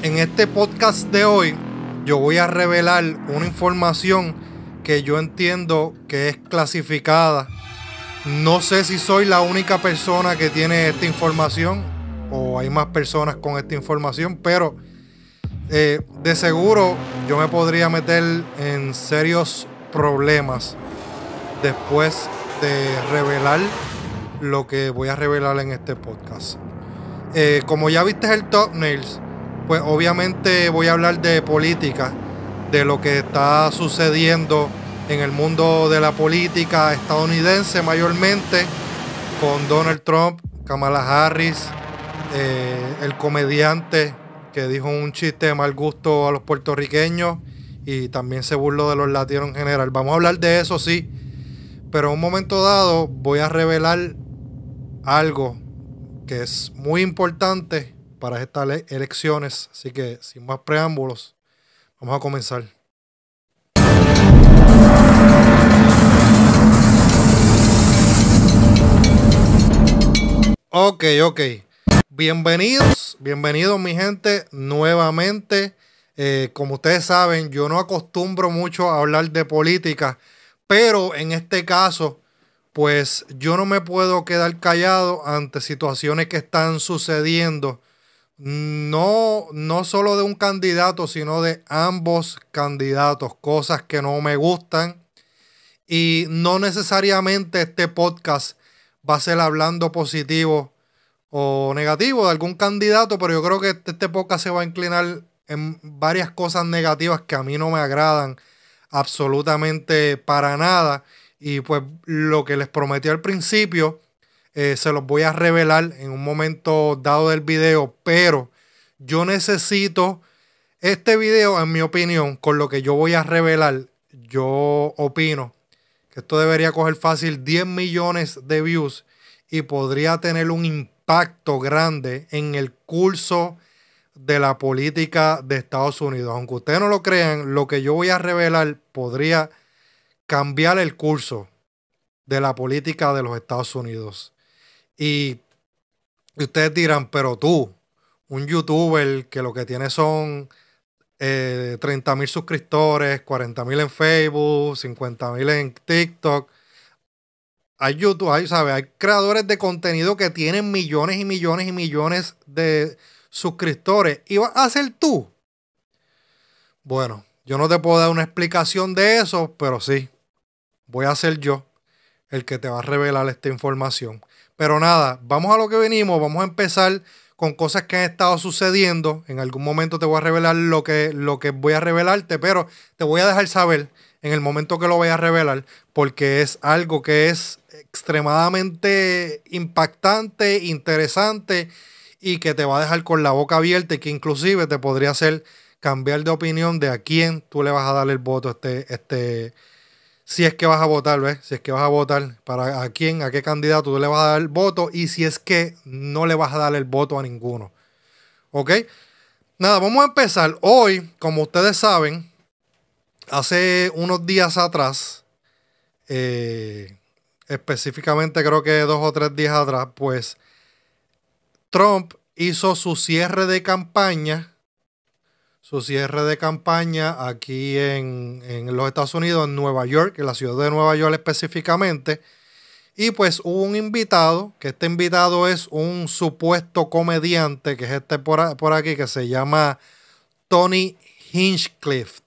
En este podcast de hoy yo voy a revelar una información que yo entiendo que es clasificada. No sé si soy la única persona que tiene esta información o hay más personas con esta información, pero eh, de seguro yo me podría meter en serios problemas después de revelar lo que voy a revelar en este podcast. Eh, como ya viste el thumbnails, pues obviamente voy a hablar de política, de lo que está sucediendo en el mundo de la política estadounidense mayormente, con Donald Trump, Kamala Harris, eh, el comediante que dijo un chiste de mal gusto a los puertorriqueños y también se burló de los latinos en general. Vamos a hablar de eso, sí, pero en un momento dado voy a revelar algo que es muy importante para estas elecciones. Así que sin más preámbulos, vamos a comenzar. Ok, ok. Bienvenidos, bienvenidos mi gente nuevamente. Eh, como ustedes saben, yo no acostumbro mucho a hablar de política, pero en este caso, pues yo no me puedo quedar callado ante situaciones que están sucediendo no, no solo de un candidato, sino de ambos candidatos, cosas que no me gustan. Y no necesariamente este podcast va a ser hablando positivo o negativo de algún candidato, pero yo creo que este, este podcast se va a inclinar en varias cosas negativas que a mí no me agradan absolutamente para nada. Y pues lo que les prometí al principio eh, se los voy a revelar en un momento dado del video, pero yo necesito este video, en mi opinión, con lo que yo voy a revelar, yo opino que esto debería coger fácil 10 millones de views y podría tener un impacto grande en el curso de la política de Estados Unidos. Aunque ustedes no lo crean, lo que yo voy a revelar podría cambiar el curso de la política de los Estados Unidos. Y, ustedes dirán, pero tú, un youtuber que lo que tiene son eh, 30 mil suscriptores, 40.000 mil en Facebook, 50.000 en TikTok. Hay YouTube, hay, Hay creadores de contenido que tienen millones y millones y millones de suscriptores. ¿Y va a ser tú? Bueno, yo no te puedo dar una explicación de eso, pero sí, voy a ser yo el que te va a revelar esta información. Pero nada, vamos a lo que venimos, vamos a empezar con cosas que han estado sucediendo. En algún momento te voy a revelar lo que, lo que voy a revelarte, pero te voy a dejar saber en el momento que lo voy a revelar, porque es algo que es extremadamente impactante, interesante y que te va a dejar con la boca abierta y que inclusive te podría hacer cambiar de opinión de a quién tú le vas a dar el voto este, este, si es que vas a votar, ¿ves? Si es que vas a votar, para a quién, a qué candidato tú le vas a dar el voto y si es que no le vas a dar el voto a ninguno. ¿Ok? Nada, vamos a empezar. Hoy, como ustedes saben, hace unos días atrás, eh, específicamente creo que dos o tres días atrás, pues Trump hizo su cierre de campaña su cierre de campaña aquí en, los Estados Unidos, en Nueva York, en la ciudad de Nueva York específicamente. Y pues hubo un invitado, que este invitado es un supuesto comediante, que es este por, aquí, que se llama Tony Hinchcliffe.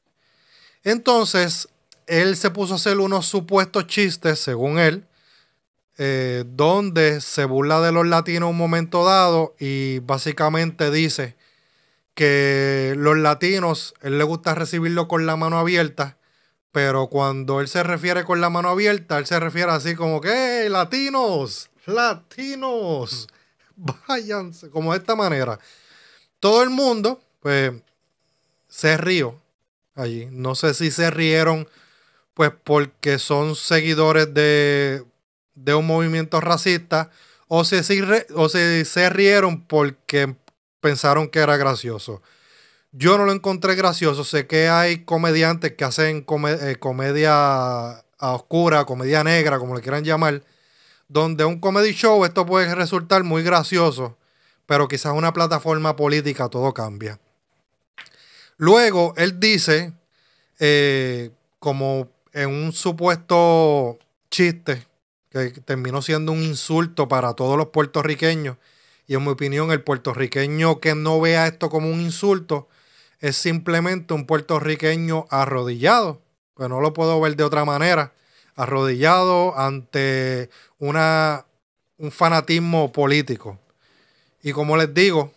Entonces, él se puso a hacer unos supuestos chistes, según él, eh, donde se burla de los latinos un momento dado y básicamente dice, que los latinos, él le gusta recibirlo con la mano abierta, pero cuando él se refiere con la mano abierta, él se refiere así como que, latinos, latinos, váyanse, como de esta manera. Todo el mundo, pues, se rió allí. No sé si se rieron, pues, porque son seguidores de, un movimiento racista, o si, o se rieron porque pensaron que era gracioso. Yo no lo encontré gracioso. Sé que hay comediantes que hacen eh, comedia a oscura, comedia negra, como le quieran llamar, donde un comedy show esto puede resultar muy gracioso, pero quizás una plataforma política todo cambia. Luego él dice, eh, como en un supuesto chiste que terminó siendo un insulto para todos los puertorriqueños, y en mi opinión el puertorriqueño que no vea esto como un insulto es simplemente un puertorriqueño arrodillado, que no lo puedo ver de otra manera, arrodillado ante una, un fanatismo político. Y como les digo,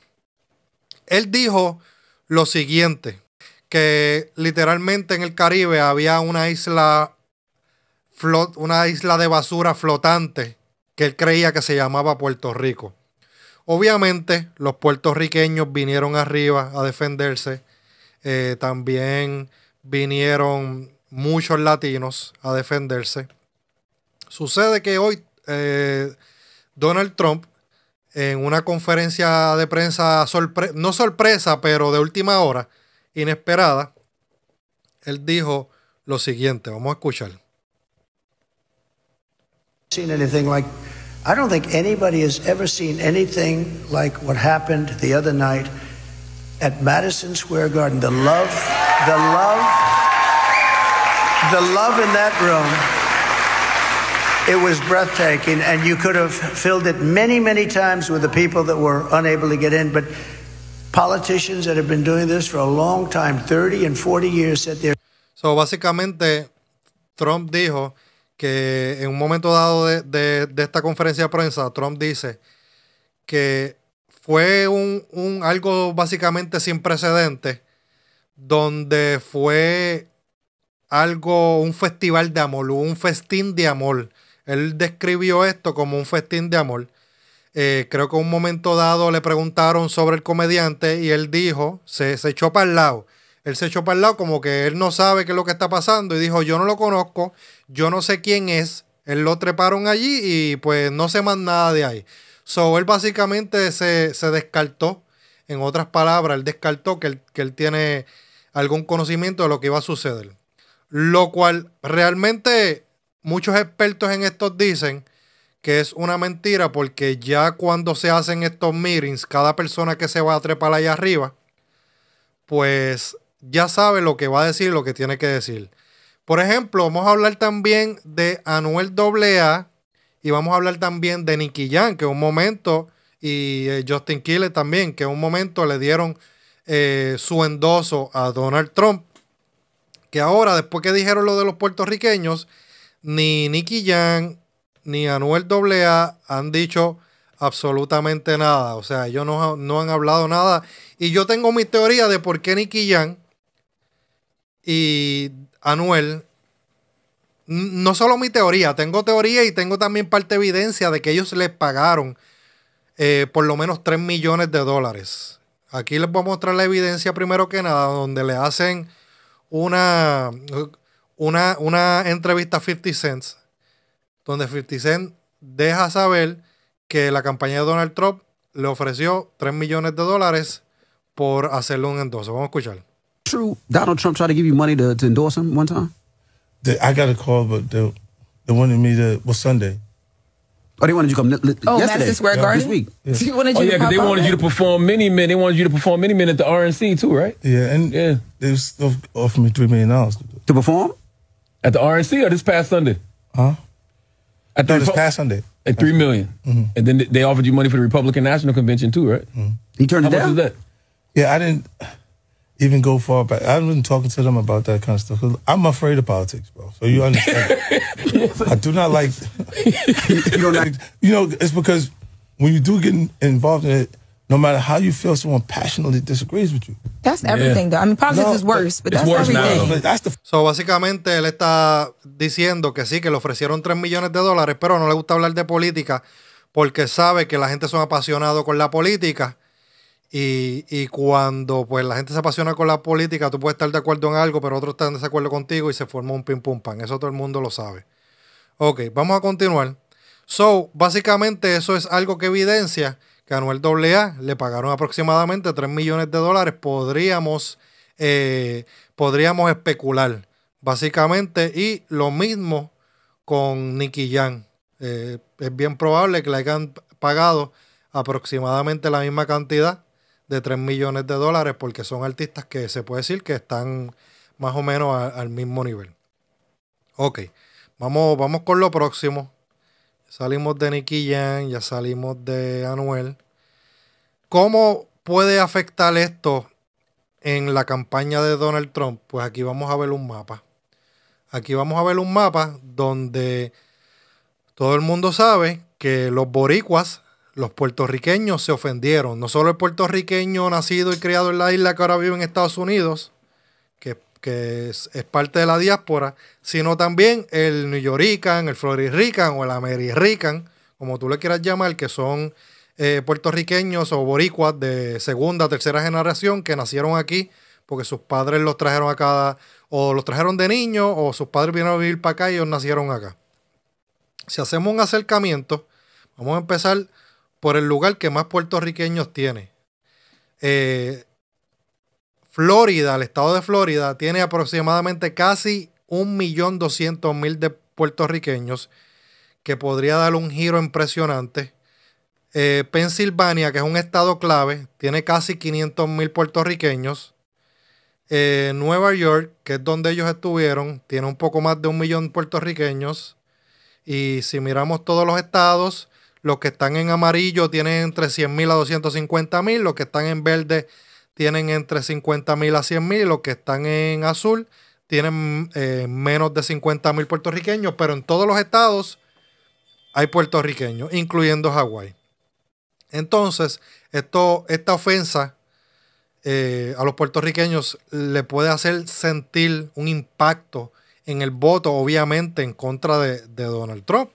él dijo lo siguiente, que literalmente en el Caribe había una isla, una isla de basura flotante que él creía que se llamaba Puerto Rico. Obviamente los puertorriqueños vinieron arriba a defenderse. Eh, también vinieron muchos latinos a defenderse. Sucede que hoy eh, Donald Trump, en una conferencia de prensa, no sorpresa, pero de última hora, inesperada, él dijo lo siguiente, vamos a escuchar. I don't think anybody has ever seen anything like what happened the other night at Madison Square Garden. The love, the love, the love in that room. It was breathtaking, and you could have filled it many, many times with the people that were unable to get in. But politicians that have been doing this for a long time, 30 and 40 years, said there. So, básicamente, Trump dijo que en un momento dado de, esta conferencia de prensa, Trump dice que fue un, algo básicamente sin precedentes, donde fue algo, un festival de amor, un festín de amor. Él describió esto como un festín de amor. Eh, creo que en un momento dado le preguntaron sobre el comediante y él dijo, se, se echó para el lado él se echó para el lado como que él no sabe qué es lo que está pasando y dijo, yo no lo conozco, yo no sé quién es. Él lo treparon allí y pues no sé más nada de ahí. So, él básicamente se, se descartó. En otras palabras, él descartó que él, que él tiene algún conocimiento de lo que iba a suceder. Lo cual realmente muchos expertos en esto dicen que es una mentira porque ya cuando se hacen estos meetings, cada persona que se va a trepar allá arriba, pues ya sabe lo que va a decir, lo que tiene que decir. Por ejemplo, vamos a hablar también de Anuel AA y vamos a hablar también de Nicky Jan, que un momento, y eh, Justin Kille también, que un momento le dieron eh, su endoso a Donald Trump. Que ahora, después que dijeron lo de los puertorriqueños, ni Nicky Jan ni Anuel AA han dicho absolutamente nada. O sea, ellos no, han hablado nada. Y yo tengo mi teoría de por qué Nicky Jan y Anuel, no solo mi teoría, tengo teoría y tengo también parte evidencia de que ellos les pagaron eh, por lo menos 3 millones de dólares. Aquí les voy a mostrar la evidencia primero que nada, donde le hacen una, una, una entrevista a 50 Cent, donde 50 Cent deja saber que la campaña de Donald Trump le ofreció 3 millones de dólares por hacerle un endoso. Vamos a escuchar. true Donald Trump tried to give you money to, to endorse him one time? The, I got a call, but they, wanted me to, was Sunday. Oh, they wanted you to come li- oh, yesterday. Madison Square yeah. Garden? This week. Yeah. So oh, wanted you oh, yeah, because they wanted you to perform many men. They wanted you to perform many men at the RNC, too, right? Yeah, and yeah. they offered me $3 million. To perform? At the RNC or this past Sunday? Huh? At no, this Repo- past Sunday. At three million. Mm-hmm. and then they offered you money for the Republican National Convention too, right? Mm-hmm. He turned How it down. How much was that? Yeah, I didn't. even go far back. I've been talking to them about that kind of stuff. I'm afraid of politics, bro. So you understand. I do not like. you don't like. You know, it's because when you do get involved in it, no matter how you feel, someone passionately disagrees with you. That's everything, yeah. though. I mean, politics no, is worse, but that's worse everything. Now. That's the so, básicamente, él está diciendo que sí, que le ofrecieron 3 millones de dólares, pero no le gusta hablar de política porque sabe que la gente son apasionados con la política y, cuando pues la gente se apasiona con la política, tú puedes estar de acuerdo en algo, pero otros están en desacuerdo contigo y se forma un pim pum pan. Eso todo el mundo lo sabe. Ok, vamos a continuar. So, básicamente eso es algo que evidencia que a Anuel AA le pagaron aproximadamente 3 millones de dólares. Podríamos, eh, podríamos especular, básicamente. Y lo mismo con Nicky Jan. Eh, es bien probable que le hayan pagado aproximadamente la misma cantidad de 3 millones de dólares porque son artistas que se puede decir que están más o menos al mismo nivel. Ok, vamos, vamos con lo próximo. Salimos de Nicky Jam, ya salimos de Anuel. ¿Cómo puede afectar esto en la campaña de Donald Trump? Pues aquí vamos a ver un mapa. Aquí vamos a ver un mapa donde todo el mundo sabe que los boricuas los puertorriqueños se ofendieron. No solo el puertorriqueño nacido y criado en la isla que ahora vive en Estados Unidos, que, es, parte de la diáspora, sino también el New Yorican, el Florirrican o el Amerirican, como tú le quieras llamar, que son eh, puertorriqueños o boricuas de segunda, tercera generación que nacieron aquí porque sus padres los trajeron acá, o los trajeron de niños, o sus padres vinieron a vivir para acá y ellos nacieron acá. Si hacemos un acercamiento, vamos a empezar por el lugar que más puertorriqueños tiene. Eh, Florida, el estado de Florida, tiene aproximadamente casi 1.200.000 de puertorriqueños, que podría dar un giro impresionante. Eh, Pensilvania, que es un estado clave, tiene casi 500.000 puertorriqueños. Eh, Nueva York, que es donde ellos estuvieron, tiene un poco más de un millón de puertorriqueños. Y si miramos todos los estados, los que están en amarillo tienen entre 100.000 a 250.000. Los que están en verde tienen entre 50.000 a 100.000. Los que están en azul tienen eh, menos de 50.000 puertorriqueños. Pero en todos los estados hay puertorriqueños, incluyendo Hawái. Entonces, esto, esta ofensa eh, a los puertorriqueños le puede hacer sentir un impacto en el voto, obviamente, en contra de Donald Trump.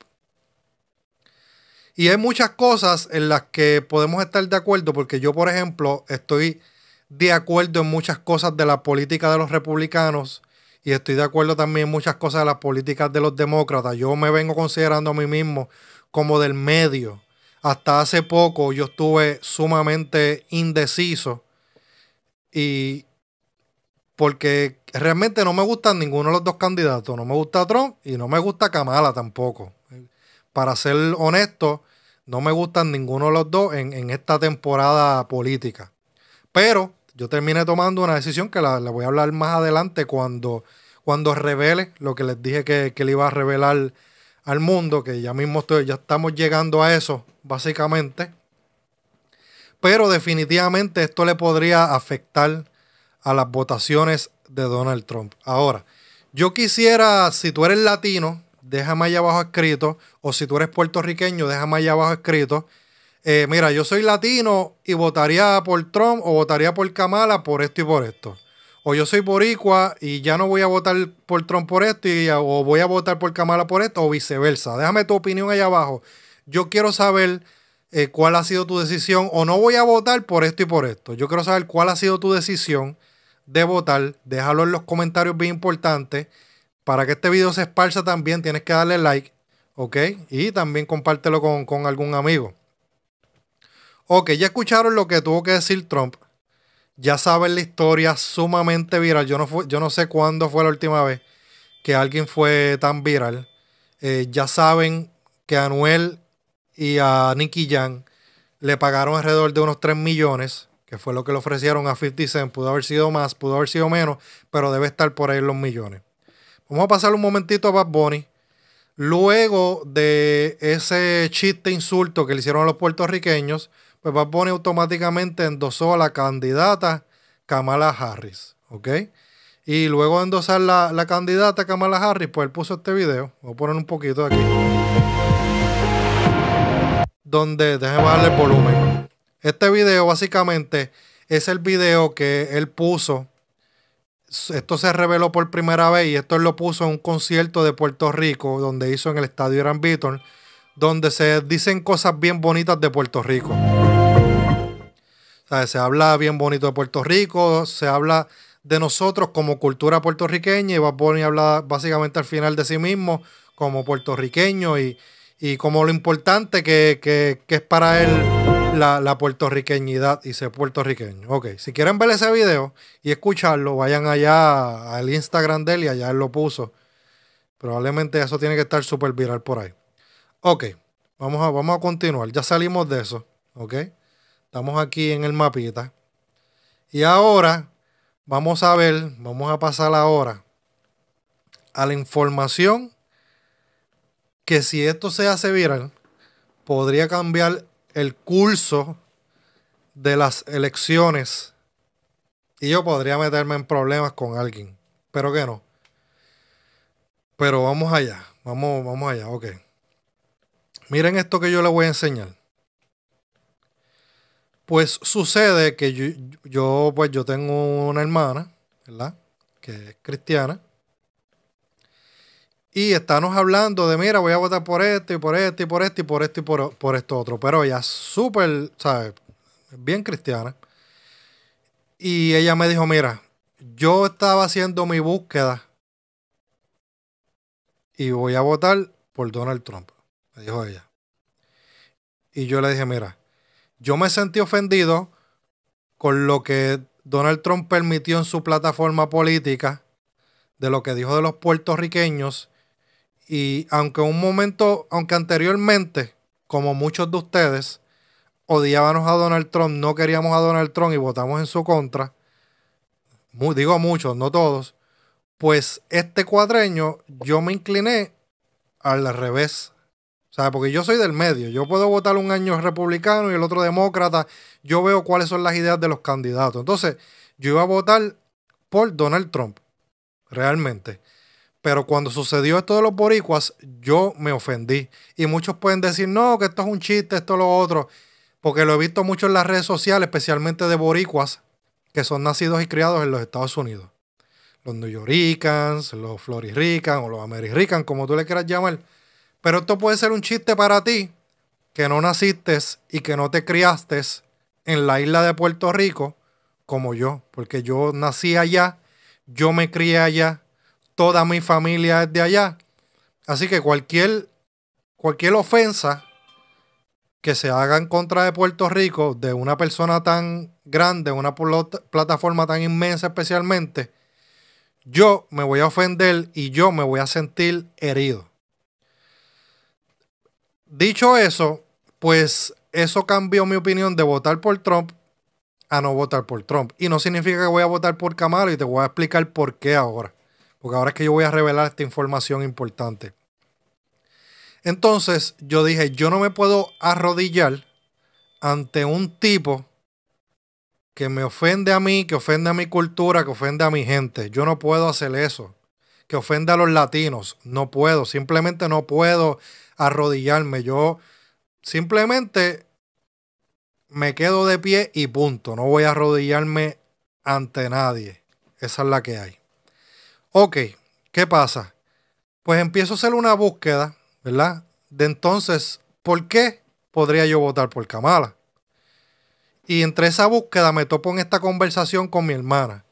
Y hay muchas cosas en las que podemos estar de acuerdo, porque yo, por ejemplo, estoy de acuerdo en muchas cosas de la política de los republicanos y estoy de acuerdo también en muchas cosas de las políticas de los demócratas. Yo me vengo considerando a mí mismo como del medio. Hasta hace poco yo estuve sumamente indeciso y porque realmente no me gustan ninguno de los dos candidatos. No me gusta Trump y no me gusta Kamala tampoco. Para ser honesto, no me gustan ninguno de los dos en, esta temporada política. Pero yo terminé tomando una decisión que la, voy a hablar más adelante cuando, cuando revele lo que les dije que, que, le iba a revelar al mundo, que ya mismo estoy, ya estamos llegando a eso, básicamente. Pero definitivamente esto le podría afectar a las votaciones de Donald Trump. Ahora, yo quisiera, si tú eres latino, déjame allá abajo escrito. O si tú eres puertorriqueño, déjame allá abajo escrito. Eh, mira, yo soy latino y votaría por Trump o votaría por Kamala por esto y por esto. O yo soy boricua y ya no voy a votar por Trump por esto y, o voy a votar por Kamala por esto o viceversa. Déjame tu opinión allá abajo. Yo quiero saber eh, cuál ha sido tu decisión o no voy a votar por esto y por esto. Yo quiero saber cuál ha sido tu decisión de votar. Déjalo en los comentarios bien importante. Para que este video se esparza también tienes que darle like, ¿ok? Y también compártelo con, algún amigo. Ok, ya escucharon lo que tuvo que decir Trump. Ya saben la historia sumamente viral. Yo no, yo no sé cuándo fue la última vez que alguien fue tan viral. Eh, ya saben que a Anuel y a Nicky Jan le pagaron alrededor de unos 3 millones, que fue lo que le ofrecieron a 50 Cent. Pudo haber sido más, pudo haber sido menos, pero debe estar por ahí los millones. Vamos a pasar un momentito a Bad Bunny. Luego de ese chiste insulto que le hicieron a los puertorriqueños, pues Bad Bunny automáticamente endosó a la candidata Kamala Harris. ¿Ok? Y luego de endosar la, la candidata Kamala Harris, pues él puso este video. Voy a poner un poquito aquí. Donde, déjeme bajarle el volumen. Este video básicamente es el video que él puso esto se reveló por primera vez y esto lo puso en un concierto de Puerto Rico donde hizo en el estadio gran Beaton, donde se dicen cosas bien bonitas de Puerto Rico. se habla bien bonito de Puerto Rico, se habla de nosotros como cultura puertorriqueña y Bad y habla básicamente al final de sí mismo como puertorriqueño y, y como lo importante que, que es para él la, puertorriqueñidad y ser puertorriqueño. Ok, si quieren ver ese video y escucharlo, vayan allá al Instagram de él y allá él lo puso. Probablemente eso tiene que estar súper viral por ahí. Ok, vamos a, vamos a continuar. Ya salimos de eso. Ok, estamos aquí en el mapita. Y ahora vamos a ver, vamos a pasar ahora a la información que si esto se hace viral, podría cambiar el curso de las elecciones y yo podría meterme en problemas con alguien, pero que no. Pero vamos allá, vamos, vamos allá, ok. Miren esto que yo les voy a enseñar. Pues sucede que yo, pues yo tengo una hermana, ¿verdad? Que es cristiana. Y nos hablando de, mira, voy a votar por esto y por esto y por esto y por esto y por, por esto otro. Pero ella súper, ¿sabes? Bien cristiana. Y ella me dijo, mira, yo estaba haciendo mi búsqueda y voy a votar por Donald Trump, me dijo ella. Y yo le dije, mira, yo me sentí ofendido con lo que Donald Trump permitió en su plataforma política, de lo que dijo de los puertorriqueños y aunque un momento, aunque anteriormente, como muchos de ustedes, odiábamos a Donald Trump, no queríamos a Donald Trump y votamos en su contra, digo muchos, no todos, pues este cuadreño yo me incliné al revés. O sea, porque yo soy del medio, yo puedo votar un año republicano y el otro demócrata, yo veo cuáles son las ideas de los candidatos. Entonces, yo iba a votar por Donald Trump, realmente. Pero cuando sucedió esto de los boricuas, yo me ofendí. Y muchos pueden decir, no, que esto es un chiste, esto es lo otro. Porque lo he visto mucho en las redes sociales, especialmente de boricuas, que son nacidos y criados en los Estados Unidos. Los New Yorkers, los Floriricans o los Americans, como tú le quieras llamar. Pero esto puede ser un chiste para ti, que no naciste y que no te criaste en la isla de Puerto Rico, como yo. Porque yo nací allá, yo me crié allá toda mi familia es de allá. Así que cualquier, cualquier ofensa que se haga en contra de Puerto Rico, de una persona tan grande, una plataforma tan inmensa especialmente, yo me voy a ofender y yo me voy a sentir herido. Dicho eso, pues eso cambió mi opinión de votar por Trump a no votar por Trump. Y no significa que voy a votar por Camaro y te voy a explicar por qué ahora porque ahora es que yo voy a revelar esta información importante. Entonces yo dije, yo no me puedo arrodillar ante un tipo que me ofende a mí, que ofende a mi cultura, que ofende a mi gente. Yo no puedo hacer eso. Que ofende a los latinos. No puedo. Simplemente no puedo arrodillarme. Yo simplemente me quedo de pie y punto. No voy a arrodillarme ante nadie. Esa es la que hay. Ok, ¿qué pasa? Pues empiezo a hacer una búsqueda, ¿verdad? De entonces, ¿por qué podría yo votar por Kamala? Y entre esa búsqueda me topo en esta conversación con mi hermana.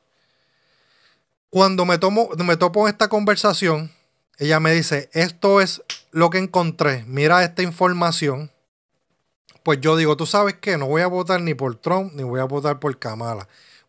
Cuando me, tomo, me topo en esta conversación, ella me dice, esto es lo que encontré, mira esta información. Pues yo digo, tú sabes qué, no voy a votar ni por Trump, ni voy a votar por Kamala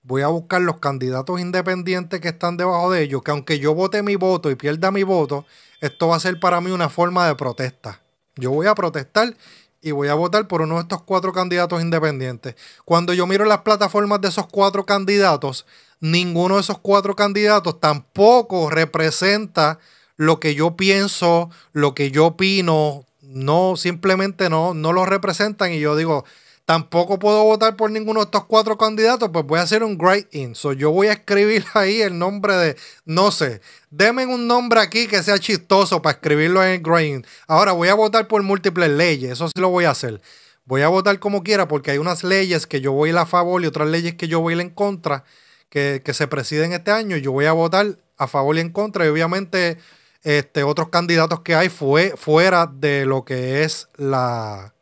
voy a buscar los candidatos independientes que están debajo de ellos, que aunque yo vote mi voto y pierda mi voto, esto va a ser para mí una forma de protesta. Yo voy a protestar y voy a votar por uno de estos cuatro candidatos independientes. Cuando yo miro las plataformas de esos cuatro candidatos, ninguno de esos cuatro candidatos tampoco representa lo que yo pienso, lo que yo opino. No, simplemente no, no lo representan y yo digo, tampoco puedo votar por ninguno de estos cuatro candidatos, pues voy a hacer un grade in yo voy a escribir ahí el nombre de, no sé, denme un nombre aquí que sea chistoso para escribirlo en el grade in Ahora voy a votar por múltiples leyes, eso sí lo voy a hacer. Voy a votar como quiera porque hay unas leyes que yo voy a, ir a favor y otras leyes que yo voy a, ir en contra que, se presiden este año. Yo voy a votar a favor y en contra y obviamente este, otros candidatos que hay fue fuera de lo que es la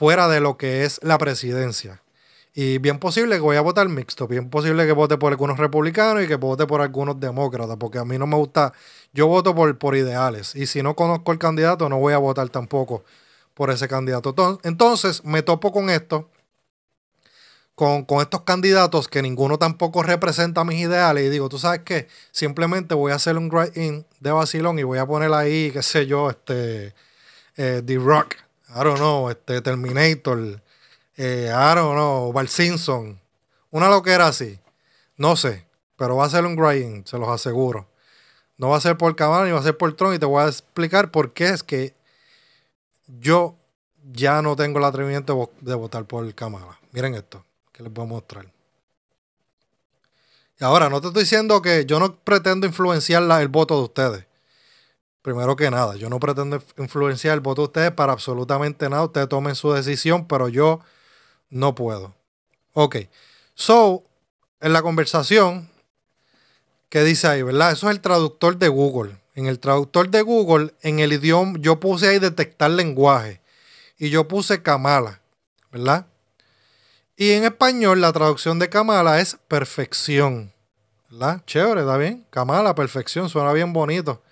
fuera de lo que es la presidencia. Y bien posible que voy a votar mixto, bien posible que vote por algunos republicanos y que vote por algunos demócratas, porque a mí no me gusta, yo voto por, por ideales y si no conozco el candidato no voy a votar tampoco por ese candidato. Entonces me topo con esto, con, estos candidatos que ninguno tampoco representa mis ideales y digo, tú sabes qué, simplemente voy a hacer un write-in de vacilón y voy a poner ahí, qué sé yo, este, eh, The Rock I don't know, este, Terminator, eh, I don't know, Val Simpson. Una loquera así. No sé, pero va a ser un grind, se los aseguro. No va a ser por cámara ni va a ser por Tron y te voy a explicar por qué es que yo ya no tengo el atrevimiento de votar por cámara, Miren esto, que les voy a mostrar. Ahora, no te estoy diciendo que yo no pretendo influenciar la, el voto de ustedes. Primero que nada, yo no pretendo influenciar el voto de ustedes para absolutamente nada. Ustedes tomen su decisión, pero yo no puedo. Ok. So, en la conversación, ¿qué dice ahí, verdad? Eso es el traductor de Google. En el traductor de Google, en el idioma, yo puse ahí detectar lenguaje. Y yo puse Kamala, ¿verdad? Y en español, la traducción de Kamala es perfección. ¿Verdad? Chévere, está bien. Kamala, perfección, suena bien bonito.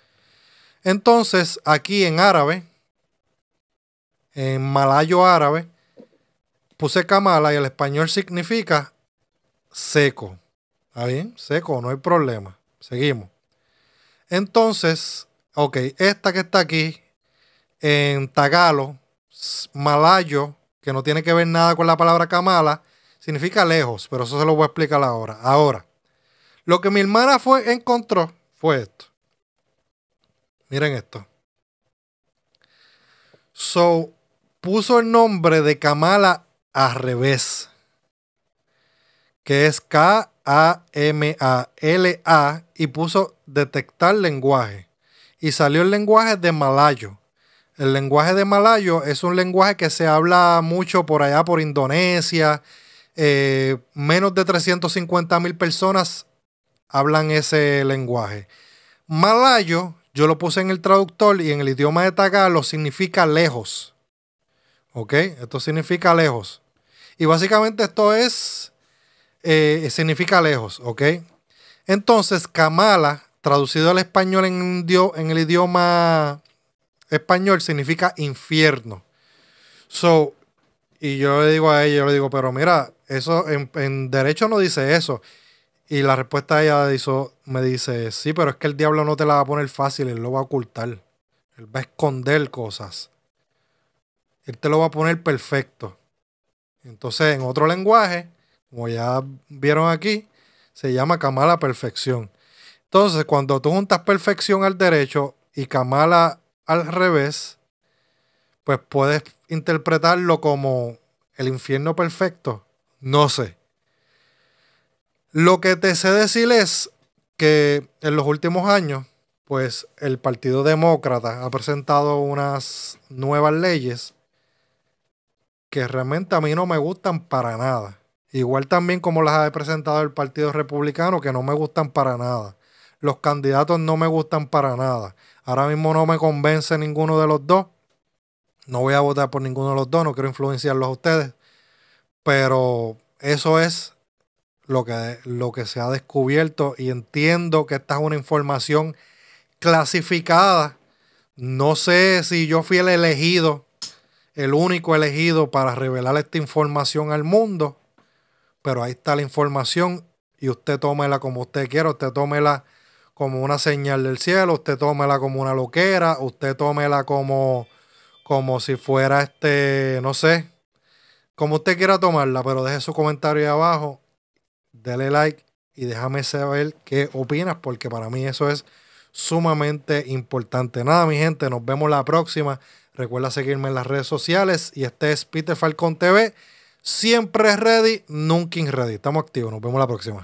Entonces, aquí en árabe, en malayo árabe, puse Kamala y el español significa seco. ¿ahí Seco, no hay problema. Seguimos. Entonces, ok, esta que está aquí en tagalo, malayo, que no tiene que ver nada con la palabra Kamala, significa lejos, pero eso se lo voy a explicar ahora. Ahora, lo que mi hermana fue, encontró fue esto. Miren esto. So, puso el nombre de Kamala al revés, que es K-A-M-A-L-A, y puso detectar lenguaje. Y salió el lenguaje de malayo. El lenguaje de malayo es un lenguaje que se habla mucho por allá, por Indonesia. Eh, menos de 350 mil personas hablan ese lenguaje. Malayo yo lo puse en el traductor y en el idioma de Tagalog significa lejos. ¿Ok? Esto significa lejos. Y básicamente esto es, eh, significa lejos, ¿ok? Entonces, Kamala, traducido al español en, en el idioma español, significa infierno. So, y yo le digo a ella, yo le digo, pero mira, eso en derecho no dice eso. Y la respuesta ella me dice, sí, pero es que el diablo no te la va a poner fácil, él lo va a ocultar. Él va a esconder cosas. Él te lo va a poner perfecto. Entonces, en otro lenguaje, como ya vieron aquí, se llama Kamala perfección. Entonces, cuando tú juntas perfección al derecho y Kamala al revés, pues puedes interpretarlo como el infierno perfecto. No sé. Lo que te sé decir es que en los últimos años, pues el Partido Demócrata ha presentado unas nuevas leyes que realmente a mí no me gustan para nada. Igual también como las ha presentado el Partido Republicano, que no me gustan para nada. Los candidatos no me gustan para nada. Ahora mismo no me convence ninguno de los dos. No voy a votar por ninguno de los dos, no quiero influenciarlos a ustedes. Pero eso es lo que, lo que se ha descubierto y entiendo que esta es una información clasificada. No sé si yo fui el elegido, el único elegido para revelar esta información al mundo, pero ahí está la información y usted tómela como usted quiera, usted tómela como una señal del cielo, usted tómela como una loquera, usted tómela como, como si fuera este, no sé, como usted quiera tomarla, pero deje su comentario ahí abajo dale like y déjame saber qué opinas, porque para mí eso es sumamente importante. Nada, mi gente, nos vemos la próxima. Recuerda seguirme en las redes sociales y este es Peter Falcon TV. Siempre ready, nunca ready. Estamos activos, nos vemos la próxima.